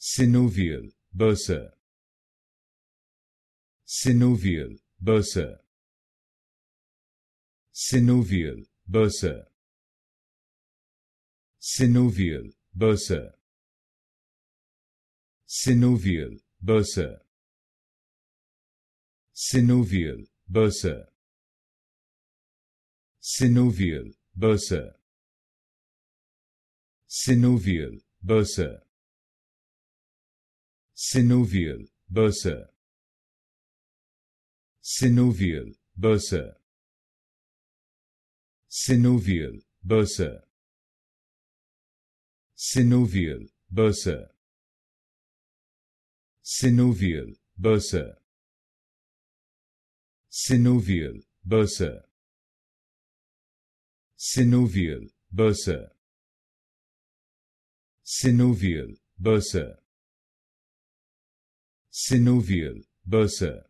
synovial bursa synovial bursa synovial bursa synovial bursa synovial bursa synovial bursa synovial bursa synovial bursa synovial bursa synovial bursa synovial bursa synovial bursa synovial bursa synovial bursa synovial bursa synovial bursa synovial, bursa.